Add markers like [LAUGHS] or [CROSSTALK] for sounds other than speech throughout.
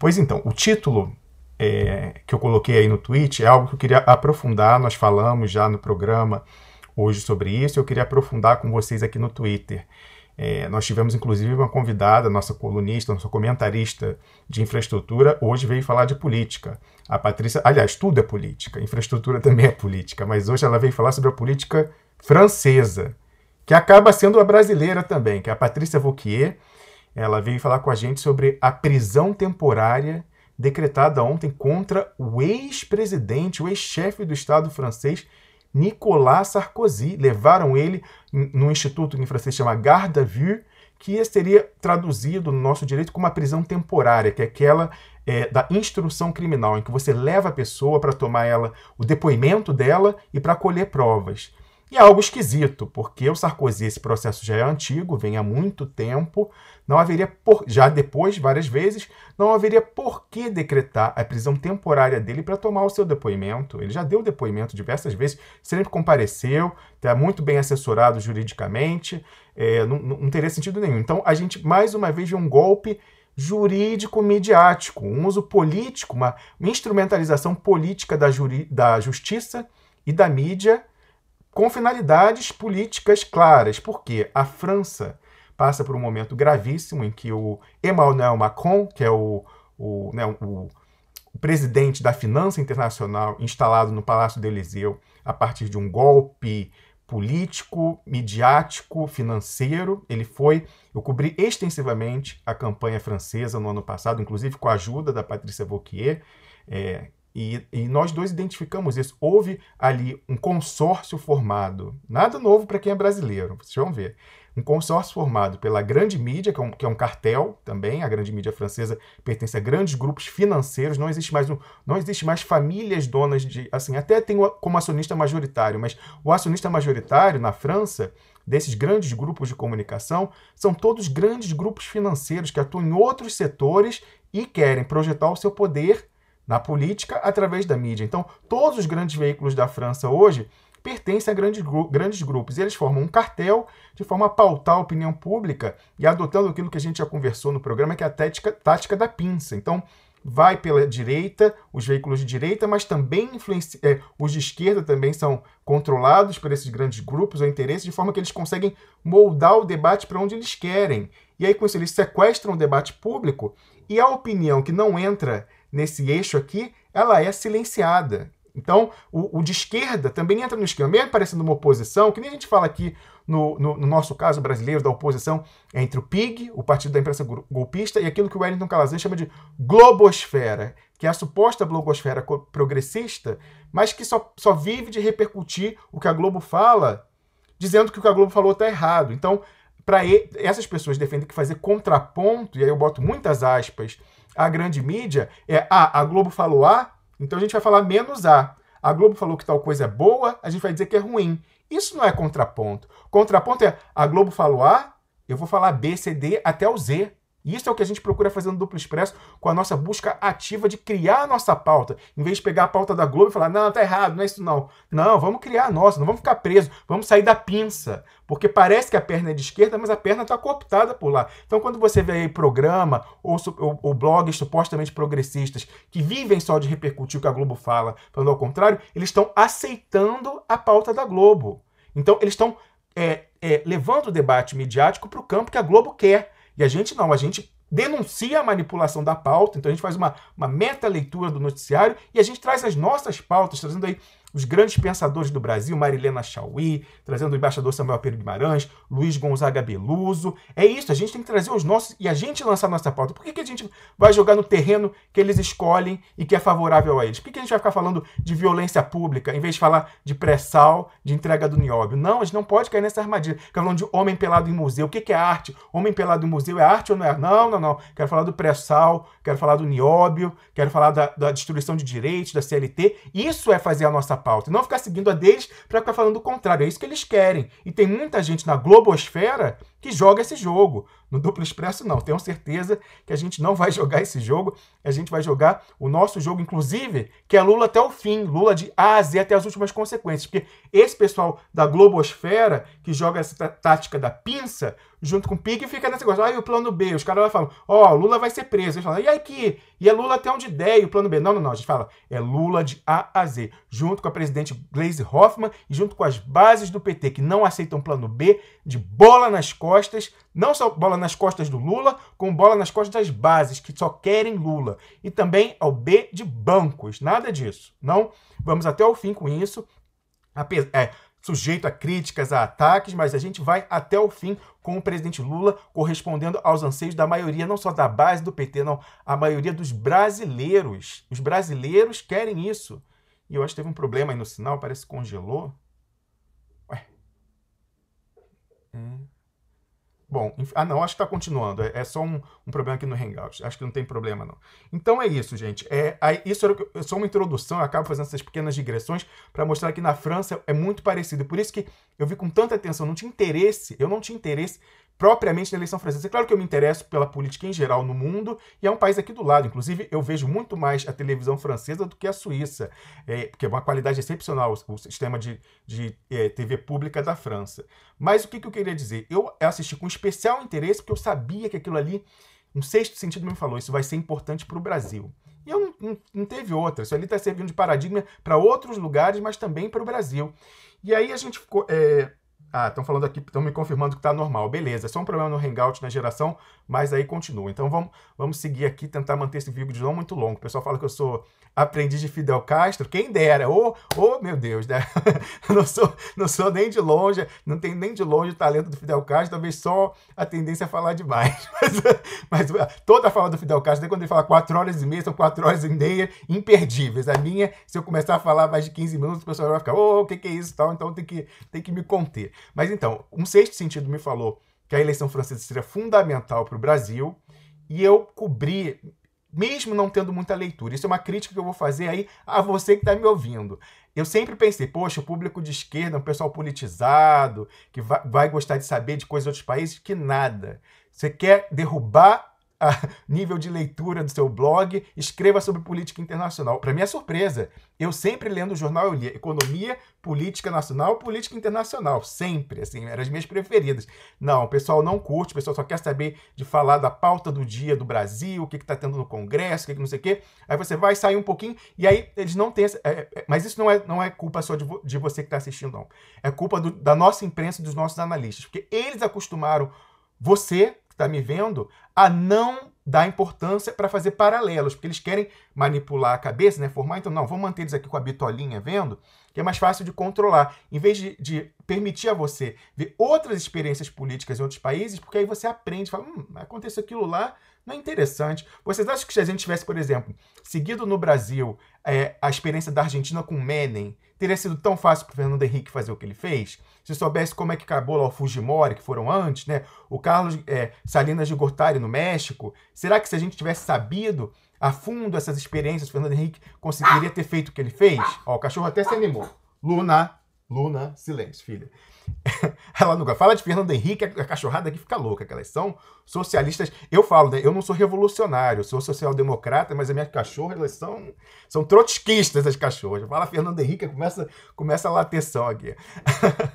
Pois então, o título é, que eu coloquei aí no tweet é algo que eu queria aprofundar. Nós falamos já no programa hoje sobre isso. Eu queria aprofundar com vocês aqui no Twitter. É, nós tivemos inclusive uma convidada, nossa colunista, nossa comentarista de infraestrutura, hoje veio falar de política. A Patrícia, aliás, tudo é política, infraestrutura [LAUGHS] também é política, mas hoje ela veio falar sobre a política francesa, que acaba sendo a brasileira também, que é a Patrícia Vauquier ela veio falar com a gente sobre a prisão temporária decretada ontem contra o ex-presidente, o ex-chefe do Estado francês, Nicolas Sarkozy. Levaram ele num instituto em francês chama Garde à Vue, que seria traduzido no nosso direito como a prisão temporária, que é aquela é, da instrução criminal, em que você leva a pessoa para tomar ela, o depoimento dela e para colher provas. E é algo esquisito, porque o Sarkozy, esse processo já é antigo, vem há muito tempo, não haveria, por, já depois, várias vezes, não haveria por que decretar a prisão temporária dele para tomar o seu depoimento. Ele já deu depoimento diversas vezes, sempre compareceu, está muito bem assessorado juridicamente, é, não, não teria sentido nenhum. Então, a gente, mais uma vez, vê um golpe jurídico midiático, um uso político, uma instrumentalização política da, juri, da justiça e da mídia com finalidades políticas claras, porque a França passa por um momento gravíssimo em que o Emmanuel Macron, que é o, o, né, o, o presidente da Finança Internacional, instalado no Palácio do Eliseu a partir de um golpe político, midiático, financeiro. Ele foi, eu cobri extensivamente a campanha francesa no ano passado, inclusive com a ajuda da Patrícia Vauquier, é, e, e, nós dois identificamos isso. Houve ali um consórcio formado, nada novo para quem é brasileiro, vocês vão ver. Um consórcio formado pela grande mídia, que é, um, que é, um, cartel também, a grande mídia francesa pertence a grandes grupos financeiros, não existe mais um, não existe mais famílias donas de, assim, até tem como acionista majoritário, mas o acionista majoritário na França desses grandes grupos de comunicação são todos grandes grupos financeiros que atuam em outros setores e querem projetar o seu poder na política através da mídia. Então, todos os grandes veículos da França hoje pertencem a grandes, gru grandes grupos. E eles formam um cartel de forma a pautar a opinião pública e adotando aquilo que a gente já conversou no programa, que é a tática, tática da pinça. Então, vai pela direita, os veículos de direita, mas também é, os de esquerda também são controlados por esses grandes grupos ou interesses, de forma que eles conseguem moldar o debate para onde eles querem. E aí, com isso, eles sequestram o debate público e a opinião que não entra nesse eixo aqui, ela é silenciada. Então, o, o de esquerda também entra no esquema, mesmo parecendo uma oposição, que nem a gente fala aqui no, no, no, nosso caso brasileiro, da oposição entre o PIG, o Partido da Imprensa Golpista, e aquilo que o Wellington Calazan chama de globosfera, que é a suposta globosfera progressista, mas que só, só vive de repercutir o que a Globo fala, dizendo que o que a Globo falou está errado. Então, para essas pessoas defendem que fazer contraponto, e aí eu boto muitas aspas a grande mídia é ah, a Globo falou A, então a gente vai falar menos A. A Globo falou que tal coisa é boa, a gente vai dizer que é ruim. Isso não é contraponto. Contraponto é a Globo falou A, eu vou falar B, C, D até o Z isso é o que a gente procura fazer no Duplo Expresso com a nossa busca ativa de criar a nossa pauta. Em vez de pegar a pauta da Globo e falar, não, tá errado, não é isso não. Não, vamos criar a nossa, não vamos ficar presos, vamos sair da pinça. Porque parece que a perna é de esquerda, mas a perna está cooptada por lá. Então quando você vê aí programa ou, ou, ou blogs supostamente progressistas que vivem só de repercutir o que a Globo fala, falando ao contrário, eles estão aceitando a pauta da Globo. Então eles estão é, é, levando o debate midiático para o campo que a Globo quer e a gente não, a gente denuncia a manipulação da pauta, então a gente faz uma, uma meta-leitura do noticiário e a gente traz as nossas pautas, trazendo aí os grandes pensadores do Brasil, Marilena Chauí, trazendo o embaixador Samuel Pedro Guimarães, Luiz Gonzaga Beluso. É isso, a gente tem que trazer os nossos e a gente lançar a nossa pauta. Por que, que a gente vai jogar no terreno que eles escolhem e que é favorável a eles? Por que, que a gente vai ficar falando de violência pública em vez de falar de pré-sal, de entrega do nióbio? Não, a gente não pode cair nessa armadilha. Ficar falando de homem pelado em museu. O que, que é arte? Homem pelado em museu é arte ou não é? Não, não, não. Quero falar do pré-sal, quero falar do nióbio, quero falar da, da destruição de direitos, da CLT. Isso é fazer a nossa pauta. E não ficar seguindo a deles para ficar falando o contrário. É isso que eles querem. E tem muita gente na globosfera que joga esse jogo. No Duplo Expresso, não. Tenho certeza que a gente não vai [LAUGHS] jogar esse jogo. A gente vai jogar o nosso jogo, inclusive, que é Lula até o fim. Lula de A a Z até as últimas consequências. Porque esse pessoal da Globosfera, que joga essa tá, tática da pinça, junto com o Pig, fica nesse negócio. Aí e o plano B. Os caras falam, ó, oh, Lula vai ser preso. Eles falam, e que E é Lula até onde der. E o plano B. Não, não, não. A gente fala, é Lula de A a Z. Junto com a presidente Glaze Hoffman e junto com as bases do PT, que não aceitam plano B, de bola nas escola costas, não só bola nas costas do Lula, com bola nas costas das bases, que só querem Lula. E também ao B de bancos, nada disso. Não vamos até o fim com isso. É, sujeito a críticas, a ataques, mas a gente vai até o fim com o presidente Lula correspondendo aos anseios da maioria, não só da base do PT, não, a maioria dos brasileiros. Os brasileiros querem isso. E eu acho que teve um problema aí no sinal, parece que congelou. Ué. Hum. Bom, ah não, acho que está continuando. É, é só um, um, problema aqui no Hangout. Acho que não tem problema, não. Então é isso, gente. É, é isso é só uma introdução. Eu acabo fazendo essas pequenas digressões para mostrar que na França é muito parecido. Por isso que eu vi com tanta atenção. Não tinha interesse, eu não tinha interesse propriamente da eleição francesa. É claro que eu me interesso pela política em geral no mundo e é um país aqui do lado. Inclusive, eu vejo muito mais a televisão francesa do que a Suíça, é, porque é uma qualidade excepcional o sistema de, de é, TV pública da França. Mas o que, que eu queria dizer? Eu assisti com especial interesse porque eu sabia que aquilo ali, um sexto sentido me falou, isso vai ser importante para o Brasil. E eu não, não, não teve outra. Isso ali está servindo de paradigma para outros lugares, mas também para o Brasil. E aí a gente ficou. É, ah, estão falando aqui, estão me confirmando que está normal. Beleza, é só um problema no Hangout, na geração, mas aí continua. Então vamos, vamos seguir aqui, tentar manter esse vídeo não muito longo. O pessoal fala que eu sou aprendiz de Fidel Castro, quem dera, ô, oh, ô oh, meu Deus, né? [LAUGHS] não, sou, não sou nem de longe, não tenho nem de longe o talento do Fidel Castro, talvez só a tendência a é falar demais. [LAUGHS] mas, mas toda a fala do Fidel Castro, até quando ele fala 4 horas e meia, são 4 horas e meia imperdíveis. A minha, se eu começar a falar mais de 15 minutos, o pessoal vai ficar, ô, oh, o que, que é isso tal, então tem que, tem que me conter. Mas então, um sexto sentido me falou que a eleição francesa seria fundamental para o Brasil e eu cobri, mesmo não tendo muita leitura. Isso é uma crítica que eu vou fazer aí a você que está me ouvindo. Eu sempre pensei, poxa, o público de esquerda é um pessoal politizado, que vai, vai gostar de saber de coisas de outros países, que nada. Você quer derrubar nível de leitura do seu blog, escreva sobre política internacional. Para minha surpresa, eu sempre lendo o jornal eu lia economia, política nacional, política internacional, sempre, assim, eram as minhas preferidas. Não, o pessoal não curte, o pessoal só quer saber de falar da pauta do dia do Brasil, o que está tendo no Congresso, o que, que, não sei o quê. Aí você vai sair um pouquinho e aí eles não têm. Essa, é, é, é mas isso não é, não é culpa só de, vo, de você que está assistindo, não. É culpa do, da nossa imprensa e dos nossos analistas, porque eles acostumaram você está me vendo a não dar importância para fazer paralelos, porque eles querem manipular a cabeça, né? Formar, então, não, vou manter eles aqui com a bitolinha vendo, que é mais fácil de controlar, em vez de, de permitir a você ver outras experiências políticas em outros países, porque aí você aprende, fala, hum, aconteceu aquilo lá, não é interessante. Vocês acham que se a gente tivesse, por exemplo, seguido no Brasil é, a experiência da Argentina com Menem, Teria sido tão fácil para o Fernando Henrique fazer o que ele fez? Se soubesse como é que acabou lá o Fujimori, que foram antes, né? O Carlos é, Salinas de Gortari no México. Será que se a gente tivesse sabido a fundo essas experiências, o Fernando Henrique conseguiria ter feito o que ele fez? Ó, o cachorro até se animou. Luna, Luna, silêncio, filha. [LAUGHS] Ela nunca fala de Fernando Henrique, a cachorrada aqui fica louca, que elas são socialistas. Eu falo, né? Eu não sou revolucionário, eu sou social-democrata, mas as minhas cachorras, elas são, são trotskistas, as cachorras. Fala Fernando Henrique, começa, começa a lateção aqui.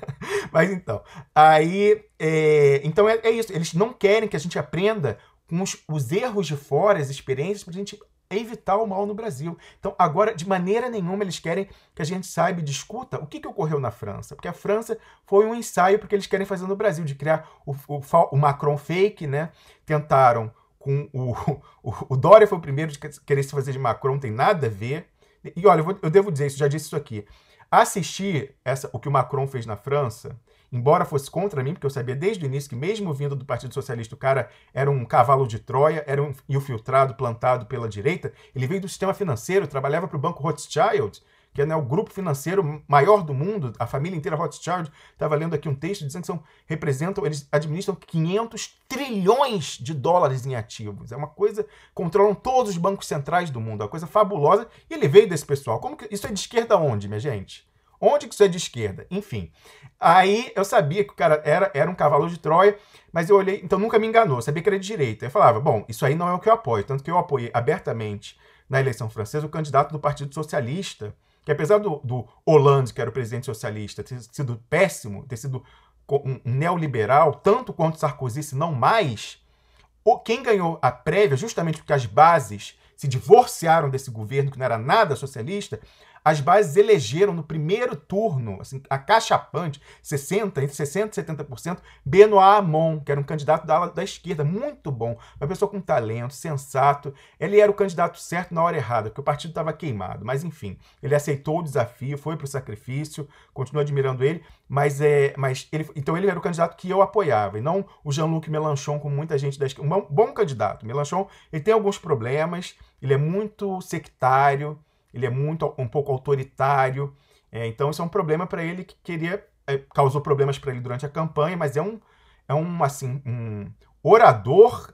[LAUGHS] mas então, aí. É, então é, é, isso, eles não querem que a gente aprenda com os, os erros de fora, as experiências, para a gente evitar o mal no Brasil. Então, agora, de maneira nenhuma, eles querem que a gente saiba e discuta o que, que ocorreu na França. Porque a França foi um ensaio porque eles querem fazer no Brasil, de criar o, o, o Macron fake, né? Tentaram com o, [LAUGHS] o, o Dória foi o primeiro de querer se fazer de Macron, não tem nada a ver. E olha, eu, vou, eu devo dizer isso, já disse isso aqui. Assistir essa, o que o Macron fez na França, embora fosse contra mim, porque eu sabia desde o início que, mesmo vindo do Partido Socialista, o cara era um cavalo de Troia, era um infiltrado, plantado pela direita. Ele veio do sistema financeiro, trabalhava para o banco Rothschild, que é né, o grupo financeiro maior do mundo, a família inteira Rothschild, estava lendo aqui um texto dizendo que são, representam, eles administram 500 trilhões de dólares em ativos. É uma coisa, controlam todos os bancos centrais do mundo, é uma coisa fabulosa, e ele veio desse pessoal. Como que, isso é de esquerda onde, minha gente? Onde que isso é de esquerda? Enfim. Aí eu sabia que o cara era, era um cavalo de Troia, mas eu olhei, então nunca me enganou, sabia que era de direita. Eu falava, bom, isso aí não é o que eu apoio. Tanto que eu apoiei abertamente na eleição francesa o candidato do Partido Socialista, que apesar do, do Hollande, que era o presidente socialista, ter sido péssimo, ter sido um neoliberal, tanto quanto Sarkozy, se não mais, o, quem ganhou a prévia, justamente porque as bases se divorciaram desse governo que não era nada socialista, as bases elegeram no primeiro turno, assim, a cachapante, 60, entre 60% e 70%, Benoit Amon, que era um candidato da, da esquerda, muito bom, uma pessoa com talento, sensato. Ele era o candidato certo na hora errada, porque o partido estava queimado. Mas, enfim, ele aceitou o desafio, foi para o sacrifício, continuo admirando ele, mas, é, mas ele, então ele era o candidato que eu apoiava, e não o Jean-Luc Mélenchon, com muita gente da esquerda. Um bom, bom candidato. Mélenchon, ele tem alguns problemas, ele é muito sectário, ele é muito um pouco autoritário. É, então isso é um problema para ele que queria é, causou problemas para ele durante a campanha, mas é um é um assim um orador.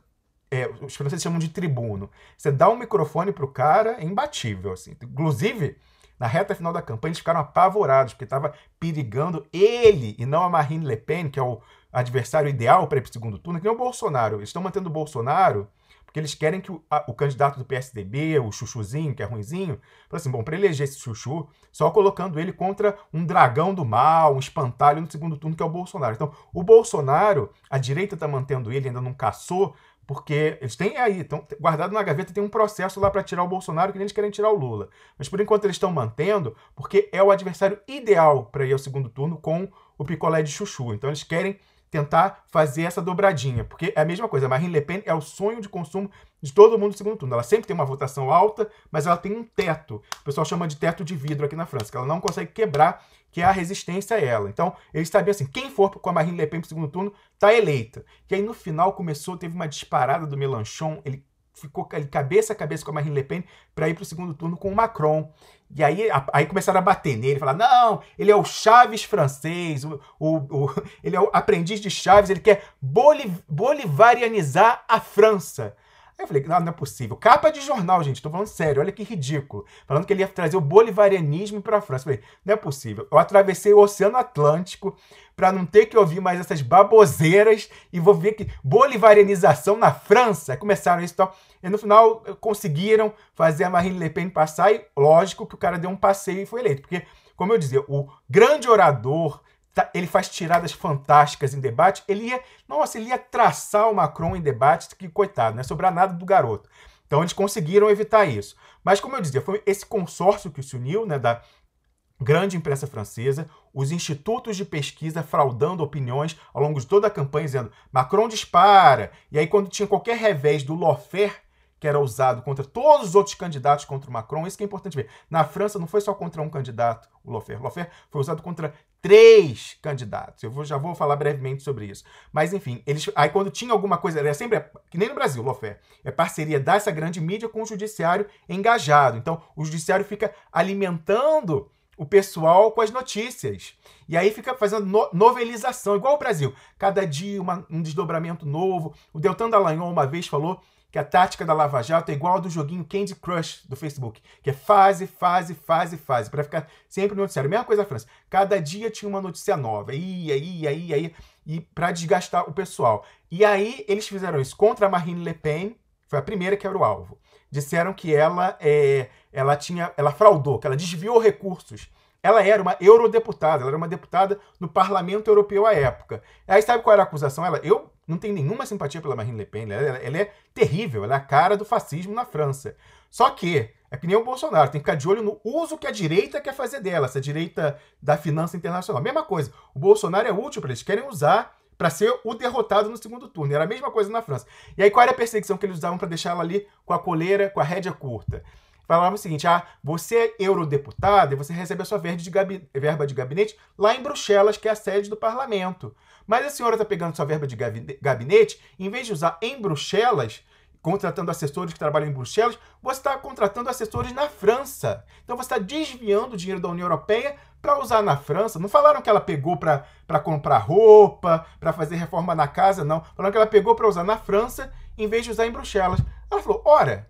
É, os franceses chamam de tribuno. Você dá um microfone pro cara, é imbatível assim. Inclusive na reta final da campanha, eles ficaram apavorados, porque estava perigando ele e não a Marine Le Pen, que é o adversário ideal para o segundo turno, que nem o Bolsonaro. Eles estão mantendo o Bolsonaro porque eles querem que o, a, o, candidato do PSDB, o Chuchuzinho, que é ruinzinho, fala assim: bom, para eleger esse Chuchu, só colocando ele contra um dragão do mal, um espantalho no segundo turno, que é o Bolsonaro. Então, o Bolsonaro, a direita está mantendo ele, ainda não caçou, porque eles têm aí, estão guardado na gaveta, tem um processo lá para tirar o Bolsonaro que nem eles querem tirar o Lula. Mas por enquanto eles estão mantendo, porque é o adversário ideal para ir ao segundo turno com o picolé de chuchu. Então eles querem tentar fazer essa dobradinha, porque é a mesma coisa. A Marine Le Pen é o sonho de consumo de todo mundo no segundo turno. Ela sempre tem uma votação alta, mas ela tem um teto. O pessoal chama de teto de vidro aqui na França, que ela não consegue quebrar, que é a resistência a ela. Então, eles sabiam assim, quem for com a Marine Le Pen pro segundo turno, tá eleita. E aí, no final, começou, teve uma disparada do Melanchon, ele ficou cabeça a cabeça com a Marine Le Pen para ir para o segundo turno com o Macron. E aí, a, aí começaram a bater nele, falar: não, ele é o Chaves francês, o, o, o [LAUGHS] ele é o aprendiz de Chaves, ele quer boliv bolivarianizar a França. Eu falei, não, não é possível. Capa de jornal, gente, tô falando sério, olha que ridículo. Falando que ele ia trazer o bolivarianismo para a França. Eu falei, não é possível. Eu atravessei o Oceano Atlântico para não ter que ouvir mais essas baboseiras e vou ver que bolivarianização na França. Começaram isso e tal. E no final eh, conseguiram fazer a Marine Le Pen passar e lógico que o cara deu um passeio e foi eleito. Porque, como eu dizia, o grande orador Tá, ele faz tiradas fantásticas em debate. Ele ia, nossa, ele ia traçar o Macron em debate, que coitado, não é sobrar nada do garoto. Então eles conseguiram evitar isso. Mas como eu dizia, foi esse consórcio que se uniu, né, da grande imprensa francesa, os institutos de pesquisa fraudando opiniões ao longo de toda a campanha, dizendo Macron dispara. E aí quando tinha qualquer revés do Lofer que era usado contra todos os outros candidatos contra o Macron. Isso que é importante ver. Na França não foi só contra um candidato, o Lofer. Lofer foi usado contra três candidatos. Eu vou, já vou falar brevemente sobre isso. Mas, enfim, eles. Aí quando tinha alguma coisa, era é sempre. Que nem no Brasil, Lofé. É parceria dessa grande mídia com o judiciário engajado. Então, o judiciário fica alimentando o pessoal com as notícias. E aí fica fazendo no novelização, igual o Brasil. Cada dia uma, um desdobramento novo. O Deltan Dallagnol uma vez falou que a tática da Lava Jato é igual ao do joguinho Candy Crush do Facebook, que é fase, fase, fase, fase, para ficar sempre no noticiário. Mesma coisa França. Cada dia tinha uma notícia nova, ia, ia, ia, ia, e para desgastar o pessoal. E aí eles fizeram isso contra a Marine Le Pen, foi a primeira que era o alvo. Disseram que ela, é, ela tinha, ela fraudou, que ela desviou recursos. Ela era uma eurodeputada, ela era uma deputada no Parlamento Europeu à época. Aí sabe qual era a acusação? Ela, eu não tem nenhuma simpatia pela Marine Le Pen. Ela, ela, é terrível, ela é a cara do fascismo na França. Só que é que nem o Bolsonaro, tem que ficar de olho no uso que a direita quer fazer dela, essa direita da finança internacional. Mesma coisa, o Bolsonaro é útil para eles, querem usar para ser o derrotado no segundo turno. Era a mesma coisa na França. E aí qual era a perseguição que eles usavam para deixá-la ali com a coleira, com a rédea curta? Falava é o seguinte: ah, você é eurodeputado e você recebe a sua de verba de gabinete lá em Bruxelas, que é a sede do parlamento. Mas a senhora está pegando sua verba de gabinete, em vez de usar em Bruxelas, contratando assessores que trabalham em Bruxelas, você está contratando assessores na França. Então você está desviando o dinheiro da União Europeia para usar na França. Não falaram que ela pegou para comprar roupa, para fazer reforma na casa, não. Falaram que ela pegou para usar na França em vez de usar em Bruxelas. Ela falou: ora,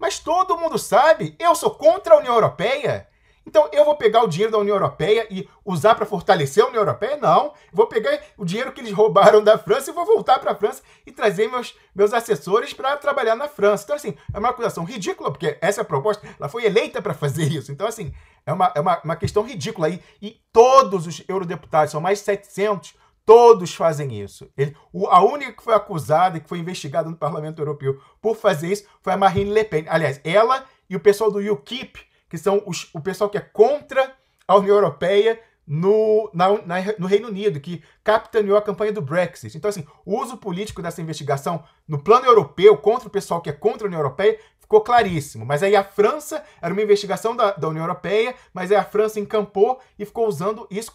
mas todo mundo sabe, eu sou contra a União Europeia. Então eu vou pegar o dinheiro da União Europeia e usar para fortalecer a União Europeia? Não. Vou pegar o dinheiro que eles roubaram da França e vou voltar para a França e trazer meus, meus assessores para trabalhar na França. Então, assim, é uma acusação ridícula, porque essa proposta ela foi eleita para fazer isso. Então, assim, é uma, é uma, uma questão ridícula. E, e todos os eurodeputados, são mais de 700, Todos fazem isso. Ele, o, a única que foi acusada e que foi investigada no Parlamento Europeu por fazer isso foi a Marine Le Pen. Aliás, ela e o pessoal do UKIP, que são os, o pessoal que é contra a União Europeia, no, na, na, no Reino Unido, que capitaneou a campanha do Brexit. Então, assim, o uso político dessa investigação no plano europeu contra o pessoal que é contra a União Europeia ficou claríssimo. Mas aí a França era uma investigação da, da União Europeia, mas aí a França encampou e ficou usando isso,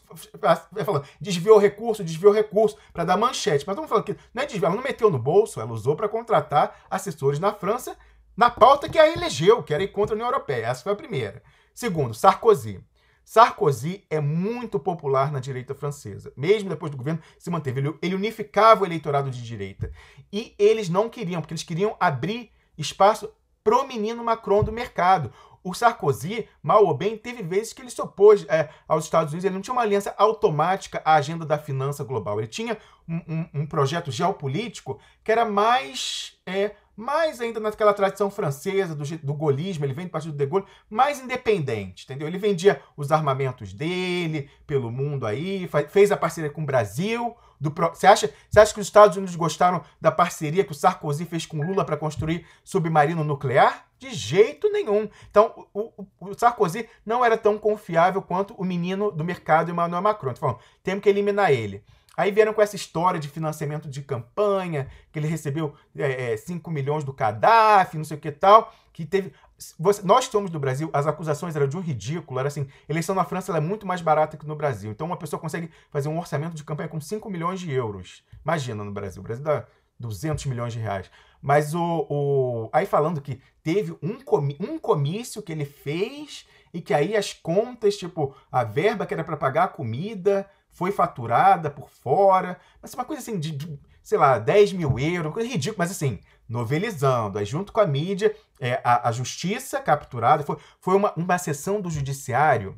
é, falando, desviou recurso, desviou recurso, para dar manchete. Mas vamos falar que não é desviar, ela não meteu no bolso, ela usou para contratar assessores na França na pauta que a elegeu, que era ir contra a União Europeia. Essa foi a primeira. Segundo, Sarkozy. Sarkozy é muito popular na direita francesa. Mesmo depois do governo se manteve. Ele, unificava o eleitorado de direita. E eles não queriam, porque eles queriam abrir espaço pro menino Macron do mercado. O Sarkozy, mal ou bem, teve vezes que ele se opôs é, aos Estados Unidos. Ele não tinha uma aliança automática à agenda da finança global. Ele tinha um, um, um projeto geopolítico que era mais é, mais ainda naquela tradição francesa do, do golismo, ele vem do partido de Gaulle, mais independente, entendeu? Ele vendia os armamentos dele pelo mundo aí, fez a parceria com o Brasil. Do, você, acha, você acha que os Estados Unidos gostaram da parceria que o Sarkozy fez com Lula para construir submarino nuclear? De jeito nenhum. Então, o, o, o, Sarkozy não era tão confiável quanto o menino do mercado Emmanuel Macron. Então, falando, temos que eliminar ele. Aí vieram com essa história de financiamento de campanha, que ele recebeu é, 5 é, milhões do Gaddafi, não sei o que tal, que teve. Você, nós somos do Brasil, as acusações eram de um ridículo, era assim, eleição na França é muito mais barata que no Brasil. Então uma pessoa consegue fazer um orçamento de campanha com 5 milhões de euros. Imagina no Brasil, o Brasil dá 200 milhões de reais. Mas o. o aí falando que teve um, comi, um comício que ele fez e que aí as contas, tipo, a verba que era para pagar a comida foi faturada por fora, mas uma coisa assim de, de sei lá, 10 mil euros, coisa ridícula, mas assim, novelizando, aí junto com a mídia, é, a, a, justiça capturada, foi, foi uma, uma sessão do judiciário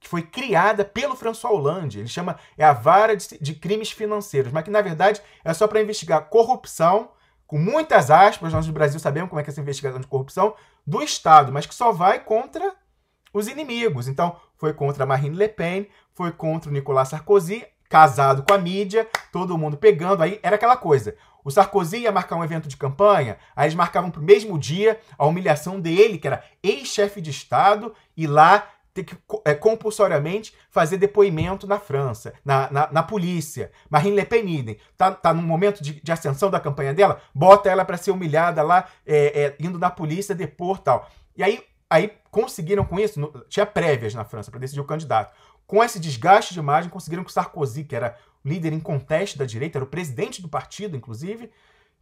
que foi criada pelo François Hollande, ele chama, é a vara de, de crimes financeiros, mas que na verdade é só para investigar corrupção, com muitas aspas, nós no Brasil sabemos como é que é essa investigação de corrupção, do Estado, mas que só vai contra os inimigos. Então, foi contra Marine Le Pen, foi contra o Nicolas Sarkozy, casado com a mídia, todo mundo pegando. Aí era aquela coisa. O Sarkozy ia marcar um evento de campanha, aí eles marcavam para o mesmo dia a humilhação dele, que era ex-chefe de Estado, e lá ter que é, compulsoriamente fazer depoimento na França, na, na, na polícia. Marine Le Pen, idem. Tá, tá num momento de, de, ascensão da campanha dela, bota ela para ser humilhada lá, é, é, indo na polícia depor tal. E aí Aí conseguiram com isso, no, tinha prévias na França para decidir o candidato. Com esse desgaste de imagem, conseguiram que o Sarkozy, que era líder em conteste da direita, era o presidente do partido, inclusive,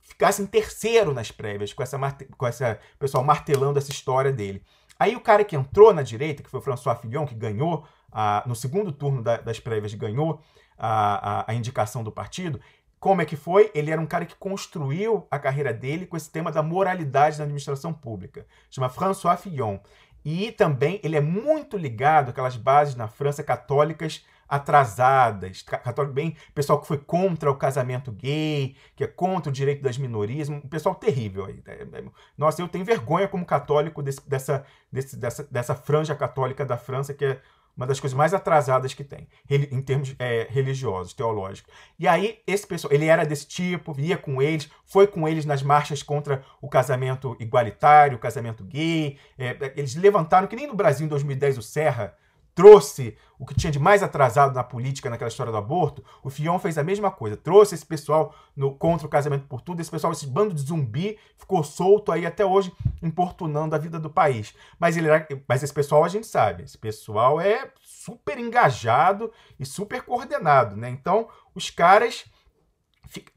ficasse em terceiro nas prévias, com essa, com essa pessoal martelando essa história dele. Aí o cara que entrou na direita, que foi o François Fillon, que ganhou, ah, no segundo turno da, das prévias, ganhou ah, a, a indicação do partido, como é que foi? Ele era um cara que construiu a carreira dele com esse tema da moralidade na administração pública. Chama François Fillon. E também ele é muito ligado àquelas bases na França católicas atrasadas, católico bem, pessoal que foi contra o casamento gay, que é contra o direito das minorias, um pessoal terrível aí. Né? É, é, nossa, eu tenho vergonha como católico desse, dessa, desse, dessa, dessa franja católica da França que é uma das coisas mais atrasadas que tem, em termos é, religiosos, teológicos. E aí, esse pessoal, ele era desse tipo, ia com eles, foi com eles nas marchas contra o casamento igualitário, o casamento gay. É, eles levantaram, que nem no Brasil em 2010 o Serra trouxe o que tinha de mais atrasado na política, naquela história do aborto, o Fion fez a mesma coisa. Trouxe esse pessoal no, contra o casamento por tudo, esse pessoal, esse bando de zumbi, ficou solto aí até hoje, importunando a vida do país. Mas, ele, mas esse pessoal a gente sabe, esse pessoal é super engajado e super coordenado, né? Então, os caras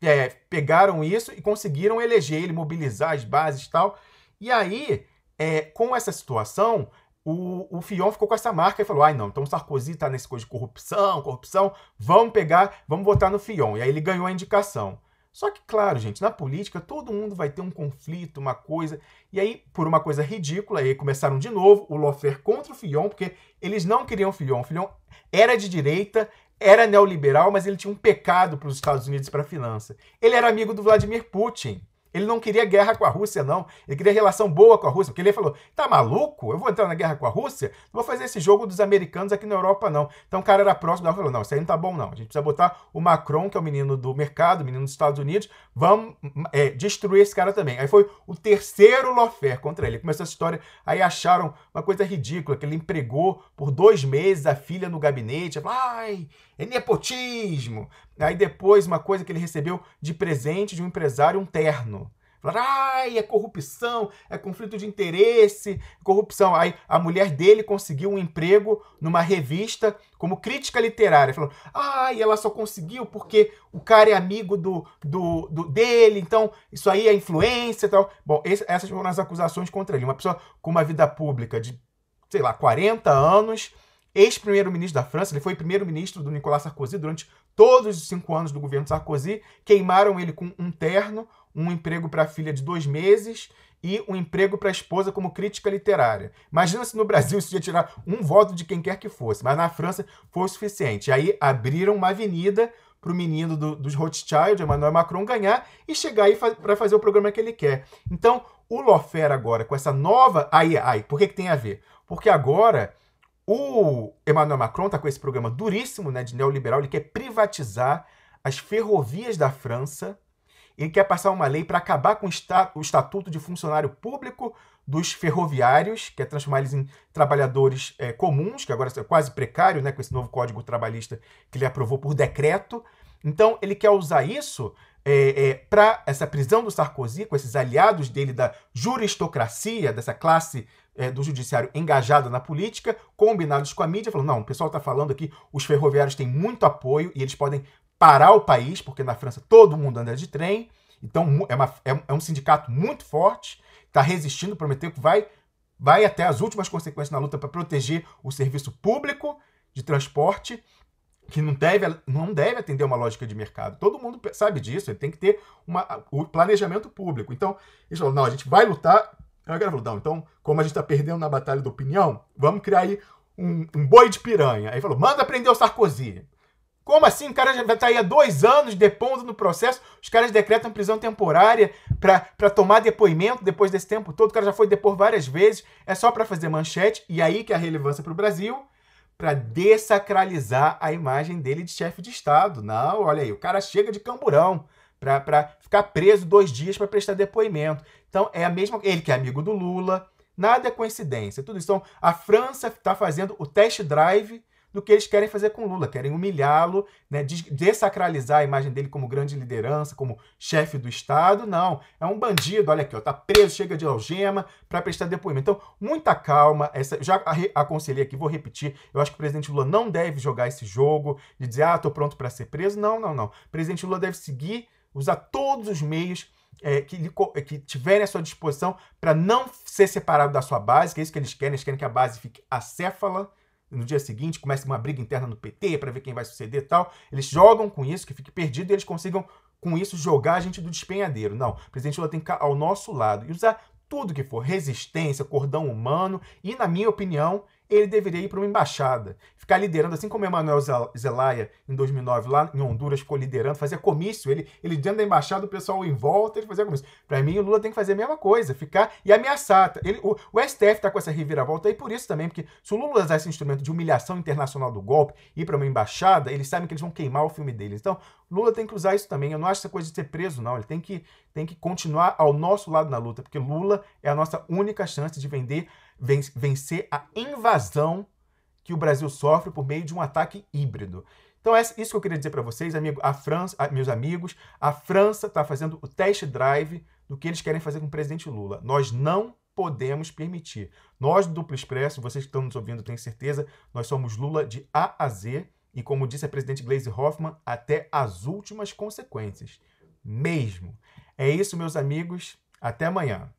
é, pegaram isso e conseguiram eleger ele, mobilizar as bases e tal. E aí, é, com essa situação, o, o ficou com essa marca e falou: ai ah, não, então o Sarkozy tá nesse coisa de corrupção, corrupção, vamos pegar, vamos votar no Fion. E aí ele ganhou a indicação. Só que, claro, gente, na política todo mundo vai ter um conflito, uma coisa. E aí, por uma coisa ridícula, aí começaram de novo o Lofer contra o Fion, porque eles não queriam o Fion. O Fion era de direita, era neoliberal, mas ele tinha um pecado para os Estados Unidos e para a finança. Ele era amigo do Vladimir Putin. Ele não queria guerra com a Rússia, não. Ele queria relação boa com a Rússia, porque ele falou: tá maluco? Eu vou entrar na guerra com a Rússia? Não vou fazer esse jogo dos americanos aqui na Europa, não. Então o cara era próximo da Rússia falou: não, isso aí não tá bom, não. A gente precisa botar o Macron, que é o menino do mercado, o menino dos Estados Unidos, vamos hum, é, destruir esse cara também. Aí foi o terceiro Lawfare contra ele. Começou essa história, aí acharam uma coisa ridícula, que ele empregou por dois meses a filha no gabinete. Falou, ai é nepotismo. Aí depois, uma coisa que ele recebeu de presente de um empresário, um terno. Falaram, ai, é corrupção, é conflito de interesse, corrupção. Aí a mulher dele conseguiu um emprego numa revista como crítica literária. Falou, ai, ela só conseguiu porque o cara é amigo do, do, do dele, então isso aí é influência e tal. Bom, esse, essas foram as acusações contra ele. Uma pessoa com uma vida pública de, sei lá, 40 anos, ex-primeiro-ministro da França, ele foi primeiro-ministro do Nicolas Sarkozy durante todos os cinco anos do governo Sarkozy. Queimaram ele com um terno, um emprego para a filha de dois meses e um emprego para a esposa como crítica literária. Imagina se no Brasil isso ia tirar um voto de quem quer que fosse, mas na França foi o suficiente. Aí abriram uma avenida para o menino do, dos Rothschild, Emmanuel Macron, ganhar e chegar aí para fazer o programa que ele quer. Então, o Lofer agora, com essa nova. Aí, aí, por que, que tem a ver? Porque agora o Emmanuel Macron está com esse programa duríssimo né, de neoliberal, ele quer privatizar as ferrovias da França, ele quer passar uma lei para acabar com o estatuto de funcionário público dos ferroviários, que é transformar eles em trabalhadores é, comuns, que agora é quase precário, né, com esse novo código trabalhista que ele aprovou por decreto. Então, ele quer usar isso é, é, para essa prisão do Sarkozy, com esses aliados dele da juristocracia, dessa classe é, do judiciário engajada na política, combinados com a mídia, falando: não, o pessoal está falando aqui, os ferroviários têm muito apoio e eles podem parar o país, porque na França todo mundo anda de trem, então é, uma, é, é um sindicato muito forte, está resistindo, prometeu que vai, vai até as últimas consequências na luta para proteger o serviço público de transporte que não deve, não deve atender uma lógica de mercado. Todo mundo sabe disso, ele tem que ter uma, o planejamento público. Então, eles falaram, não, a gente vai lutar. Aí o não, então, como a gente está perdendo na batalha da opinião, vamos criar aí um, um boi de piranha. Aí falou, manda prender o Sarkozy. Como assim? O cara já está aí há dois anos depondo no processo, os caras decretam prisão temporária para tomar depoimento depois desse tempo todo. O cara já foi depor várias vezes, é só para fazer manchete, e aí que é a relevância para o Brasil para dessacralizar a imagem dele de chefe de Estado. Não, olha aí, o cara chega de camburão para ficar preso dois dias para prestar depoimento. Então é a mesma. Ele que é amigo do Lula, nada é coincidência, tudo isso. Então a França está fazendo o test drive do que eles querem fazer com Lula. Querem humilhá-lo, né, dessacralizar a imagem dele como grande liderança, como chefe do Estado. Não, é um bandido, olha aqui, ó, tá preso, chega de algema para prestar depoimento. Então, muita calma. Essa, já aconselhei aqui, vou repetir. Eu acho que o presidente Lula não deve jogar esse jogo de dizer, ah, tô pronto para ser preso. Não, não, não. O presidente Lula deve seguir, usar todos os meios é, que, que tiverem à sua disposição para não ser separado da sua base, que é isso que eles querem, eles querem que a base fique acéfala, no dia seguinte começa uma briga interna no PT para ver quem vai suceder e tal. Eles jogam com isso, que fique perdido, e eles consigam, com isso, jogar a gente do despenhadeiro. Não, o presidente Lula tem que ficar ao nosso lado e usar tudo que for resistência, cordão humano e, na minha opinião, ele deveria ir para uma embaixada, ficar liderando, assim como Emmanuel Zelaya, em 2009, lá em Honduras, ficou liderando, fazia comício, ele, ele dentro da embaixada, o pessoal em volta, ele fazia comício. Para mim, o Lula tem que fazer a mesma coisa, ficar e ameaçar. Ele, o, o STF está com essa reviravolta aí por isso também, porque se o Lula usar esse instrumento de humilhação internacional do golpe, ir para uma embaixada, eles sabem que eles vão queimar o filme deles. Então, Lula tem que usar isso também. Eu não acho essa coisa de ser preso, não. Ele tem que, tem que continuar ao nosso lado na luta, porque Lula é a nossa única chance de vender vencer a invasão que o Brasil sofre por meio de um ataque híbrido. Então, é isso que eu queria dizer para vocês, amigo, a França, meus amigos, a França está fazendo o test drive do que eles querem fazer com o presidente Lula. Nós não podemos permitir. Nós do Duplo Expresso, vocês que estão nos ouvindo, tenho certeza, nós somos Lula de A a Z e, como disse a presidente Glaze Hoffman, até as últimas consequências. Mesmo. É isso, meus amigos. Até amanhã.